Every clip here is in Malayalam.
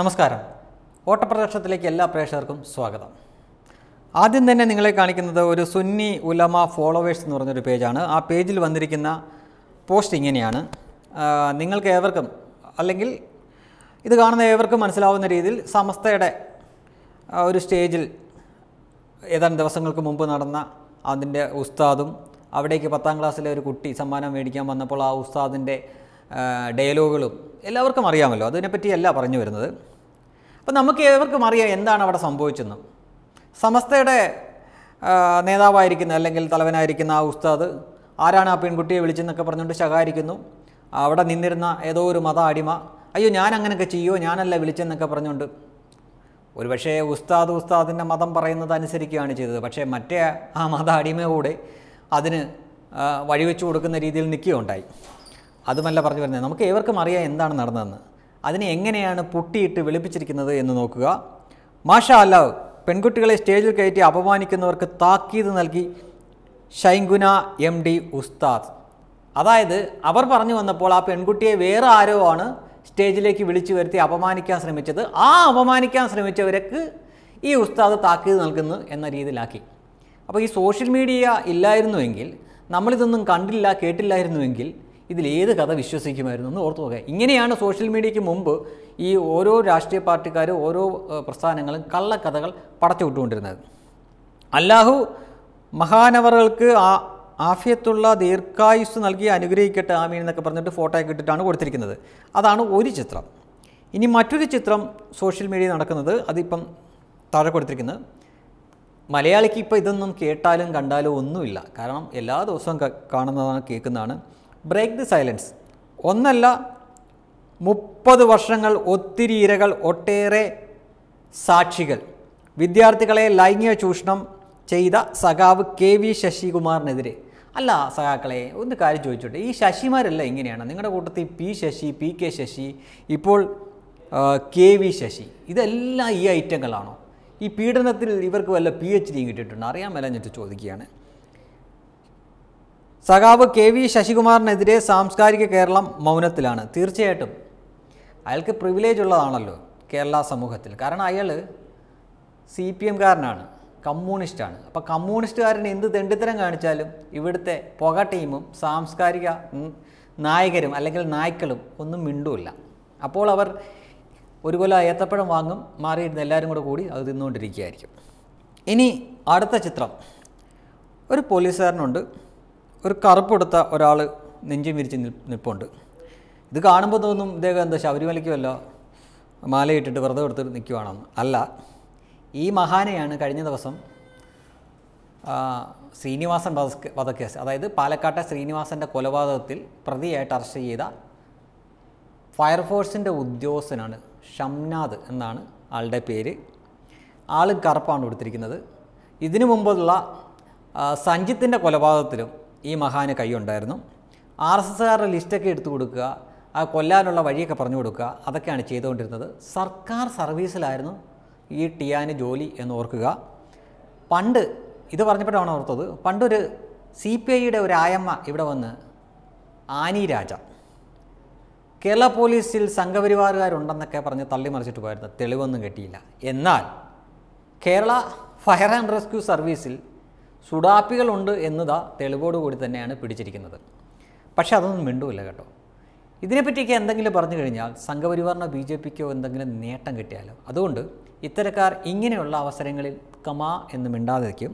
നമസ്കാരം ഓട്ടപ്രദർശനത്തിലേക്ക് എല്ലാ പ്രേക്ഷകർക്കും സ്വാഗതം ആദ്യം തന്നെ നിങ്ങളെ കാണിക്കുന്നത് ഒരു സുന്നി ഉലമ ഫോളോവേഴ്സ് എന്ന് പറഞ്ഞൊരു പേജാണ് ആ പേജിൽ വന്നിരിക്കുന്ന പോസ്റ്റ് ഇങ്ങനെയാണ് നിങ്ങൾക്ക് ഏവർക്കും അല്ലെങ്കിൽ ഇത് കാണുന്ന ഏവർക്കും മനസ്സിലാവുന്ന രീതിയിൽ സമസ്തയുടെ ഒരു സ്റ്റേജിൽ ഏതാനും ദിവസങ്ങൾക്ക് മുമ്പ് നടന്ന അതിൻ്റെ ഉസ്താദും അവിടേക്ക് പത്താം ക്ലാസ്സിലെ ഒരു കുട്ടി സമ്മാനം മേടിക്കാൻ വന്നപ്പോൾ ആ ഉസ്താദിൻ്റെ ഡയലോഗുകളും എല്ലാവർക്കും അറിയാമല്ലോ അതിനെപ്പറ്റിയല്ല പറഞ്ഞു വരുന്നത് അപ്പോൾ നമുക്ക് ഏവർക്കും അറിയാം എന്താണ് അവിടെ സംഭവിച്ചെന്ന് സമസ്തയുടെ നേതാവായിരിക്കുന്ന അല്ലെങ്കിൽ തലവനായിരിക്കുന്ന ആ ഉസ്താദ് ആരാണ് ആ പെൺകുട്ടിയെ വിളിച്ചെന്നൊക്കെ പറഞ്ഞുകൊണ്ട് ശകാരിക്കുന്നു അവിടെ നിന്നിരുന്ന ഏതോ ഒരു മത അടിമ അയ്യോ ഞാൻ അങ്ങനെയൊക്കെ ചെയ്യുമോ ഞാനല്ല വിളിച്ചെന്നൊക്കെ പറഞ്ഞുകൊണ്ട് ഒരു പക്ഷേ ഉസ്താദ് ഉസ്താദിൻ്റെ മതം പറയുന്നത് അനുസരിക്കുകയാണ് ചെയ്തത് പക്ഷേ മറ്റേ ആ മത അടിമ കൂടെ അതിന് വഴിവെച്ചു കൊടുക്കുന്ന രീതിയിൽ നിൽക്കുകയുണ്ടായി അതുമല്ല പറഞ്ഞു വരുന്നത് നമുക്ക് ഏവർക്കും അറിയാം എന്താണ് നടന്നതെന്ന് അതിനെ എങ്ങനെയാണ് പൊട്ടിയിട്ട് വെളുപ്പിച്ചിരിക്കുന്നത് എന്ന് നോക്കുക മാഷ അല്ലാവ് പെൺകുട്ടികളെ സ്റ്റേജിൽ കയറ്റി അപമാനിക്കുന്നവർക്ക് താക്കീത് നൽകി ഷൈങ്കുന എം ഡി ഉസ്താദ് അതായത് അവർ പറഞ്ഞു വന്നപ്പോൾ ആ പെൺകുട്ടിയെ വേറെ ആരോ ആണ് സ്റ്റേജിലേക്ക് വിളിച്ചു വരുത്തി അപമാനിക്കാൻ ശ്രമിച്ചത് ആ അപമാനിക്കാൻ ശ്രമിച്ചവർക്ക് ഈ ഉസ്താദ് താക്കീത് നൽകുന്നു എന്ന രീതിയിലാക്കി അപ്പോൾ ഈ സോഷ്യൽ മീഡിയ ഇല്ലായിരുന്നുവെങ്കിൽ നമ്മളിതൊന്നും കണ്ടില്ല കേട്ടില്ലായിരുന്നുവെങ്കിൽ ഇതിലേത് കഥ വിശ്വസിക്കുമായിരുന്നു എന്ന് ഓർത്തു നോക്കുക ഇങ്ങനെയാണ് സോഷ്യൽ മീഡിയയ്ക്ക് മുമ്പ് ഈ ഓരോ രാഷ്ട്രീയ പാർട്ടിക്കാർ ഓരോ പ്രസ്ഥാനങ്ങളും കള്ളക്കഥകൾ പടച്ചു വിട്ടുകൊണ്ടിരുന്നത് അല്ലാഹു മഹാനവറുകൾക്ക് ആ ആഫിയത്തുള്ള ദീർഘായുസ് നൽകി അനുഗ്രഹിക്കട്ടെ ആമീൻ എന്നൊക്കെ പറഞ്ഞിട്ട് ഫോട്ടോയൊക്കെ ഇട്ടിട്ടാണ് കൊടുത്തിരിക്കുന്നത് അതാണ് ഒരു ചിത്രം ഇനി മറ്റൊരു ചിത്രം സോഷ്യൽ മീഡിയ നടക്കുന്നത് അതിപ്പം താഴെ കൊടുത്തിരിക്കുന്നത് മലയാളിക്ക് ഇപ്പോൾ ഇതൊന്നും കേട്ടാലും കണ്ടാലും ഒന്നുമില്ല കാരണം എല്ലാ ദിവസവും കാണുന്നതാണ് കേൾക്കുന്നതാണ് ബ്രേക്ക് ദി സൈലൻസ് ഒന്നല്ല മുപ്പത് വർഷങ്ങൾ ഒത്തിരി ഇരകൾ ഒട്ടേറെ സാക്ഷികൾ വിദ്യാർത്ഥികളെ ലൈംഗിക ചൂഷണം ചെയ്ത സഖാവ് കെ വി ശശികുമാറിനെതിരെ അല്ല സഖാക്കളെ ഒന്ന് കാര്യം ചോദിച്ചോട്ടെ ഈ ശശിമാരെല്ലാം എങ്ങനെയാണ് നിങ്ങളുടെ കൂട്ടത്തിൽ P Sasi P K Sasi ഇപ്പോൾ കെ വി ശശി ഇതെല്ലാം ഈ ഐറ്റങ്ങളാണോ ഈ പീഡനത്തിൽ ഇവർക്ക് വല്ല പി എച്ച് ഡിയും കിട്ടിയിട്ടുണ്ടോ അറിയാൻ മേലെ ഞാൻ ചോദിക്കുകയാണ് സഖാവ് കെ വി ശശികുമാറിനെതിരെ സാംസ്കാരിക കേരളം മൗനത്തിലാണ് തീർച്ചയായിട്ടും അയാൾക്ക് പ്രിവിലേജ് ഉള്ളതാണല്ലോ കേരള സമൂഹത്തിൽ കാരണം അയാൾ സി പി എംകാരനാണ് കമ്മ്യൂണിസ്റ്റാണ് അപ്പോൾ കമ്മ്യൂണിസ്റ്റുകാരന് എന്ത് തെണ്ടിത്തരം കാണിച്ചാലും ഇവിടുത്തെ പുക ടീമും സാംസ്കാരിക നായകരും അല്ലെങ്കിൽ നായ്ക്കളും ഒന്നും മിണ്ടുമില്ല അപ്പോൾ അവർ ഒരു കൊല്ലം ഏത്തപ്പഴം വാങ്ങും മാറിയിരുന്ന എല്ലാവരും കൂടെ കൂടി അത് തിന്നുകൊണ്ടിരിക്കുകയായിരിക്കും ഇനി അടുത്ത ചിത്രം ഒരു പോലീസുകാരനുണ്ട് ഒരു കറുപ്പെടുത്ത ഒരാൾ നെഞ്ചും വിരിച്ച് നിൽപ്പുണ്ട് ഇത് കാണുമ്പോൾ തോന്നും ഇദ്ദേഹം എന്താ ശബരിമലയ്ക്കുമല്ലോ മാലയിട്ടിട്ട് വെറുതെ എടുത്തിട്ട് നിൽക്കുവാണെന്ന് അല്ല ഈ മഹാനെയാണ് കഴിഞ്ഞ ദിവസം ശ്രീനിവാസൻ വധ വധക്കേസ് അതായത് പാലക്കാട്ടെ ശ്രീനിവാസൻ്റെ കൊലപാതകത്തിൽ പ്രതിയായിട്ട് അറസ്റ്റ് ചെയ്ത ഫയർഫോഴ്സിൻ്റെ ഉദ്യോഗസ്ഥനാണ് ഷംനാഥ് എന്നാണ് ആളുടെ പേര് ആൾ കറുപ്പാണ് കൊടുത്തിരിക്കുന്നത് ഇതിനു മുമ്പുള്ള സഞ്ജിത്തിൻ്റെ കൊലപാതകത്തിലും ഈ മഹാന് കൈയുണ്ടായിരുന്നു ആർ എസ് എസ്സുകാരുടെ ലിസ്റ്റൊക്കെ എടുത്തു കൊടുക്കുക ആ കൊല്ലാനുള്ള വഴിയൊക്കെ പറഞ്ഞു കൊടുക്കുക അതൊക്കെയാണ് ചെയ്തുകൊണ്ടിരുന്നത് സർക്കാർ സർവീസിലായിരുന്നു ഈ ടിയാന് ജോലി എന്ന് ഓർക്കുക പണ്ട് ഇത് പറഞ്ഞപ്പോഴാണ് ഓർത്തത് പണ്ടൊരു സി പി ഐയുടെ ഒരു ആയമ്മ ഇവിടെ വന്ന് ആനി രാജ കേരള പോലീസിൽ സംഘപരിവാറുകാരുണ്ടെന്നൊക്കെ പറഞ്ഞ് തള്ളിമറിച്ചിട്ട് പോയിരുന്നു തെളിവൊന്നും കിട്ടിയില്ല എന്നാൽ കേരള ഫയർ ആൻഡ് റെസ്ക്യൂ സർവീസിൽ സുഡാപ്പികളുണ്ട് എന്നതാ തെളിവോടുകൂടി തന്നെയാണ് പിടിച്ചിരിക്കുന്നത് പക്ഷേ അതൊന്നും മിണ്ടുമില്ല കേട്ടോ ഇതിനെപ്പറ്റിയൊക്കെ എന്തെങ്കിലും പറഞ്ഞു കഴിഞ്ഞാൽ സംഘപരിവാറിനോ ബി ജെ പിക്കോ എന്തെങ്കിലും നേട്ടം കിട്ടിയാലോ അതുകൊണ്ട് ഇത്തരക്കാർ ഇങ്ങനെയുള്ള അവസരങ്ങളിൽ കമാ എന്ന് മിണ്ടാതിരിക്കും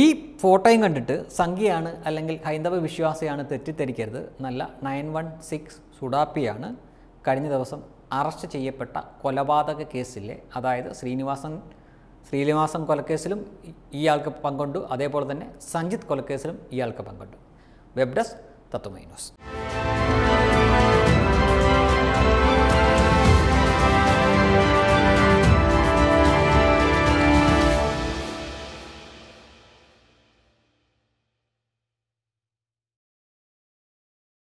ഈ ഫോട്ടോയും കണ്ടിട്ട് സംഖ്യയാണ് അല്ലെങ്കിൽ ഹൈന്ദവ വിശ്വാസിയാണ് തെറ്റിദ്ധരിക്കരുത് നല്ല നയൻ വൺ സിക്സ് സുഡാപ്പിയാണ് കഴിഞ്ഞ ദിവസം അറസ്റ്റ് ചെയ്യപ്പെട്ട കൊലപാതക കേസിലെ അതായത് ശ്രീനിവാസൻ ശ്രീനിവാസൻ കൊലക്കേസിലും ഇയാൾക്ക് പങ്കുണ്ട് അതേപോലെ തന്നെ സഞ്ജിത് കൊലക്കേസിലും ഇയാൾക്ക് പങ്കുണ്ട് വെബ് ഡെസ്ക് തത്വമൈ ന്യൂസ്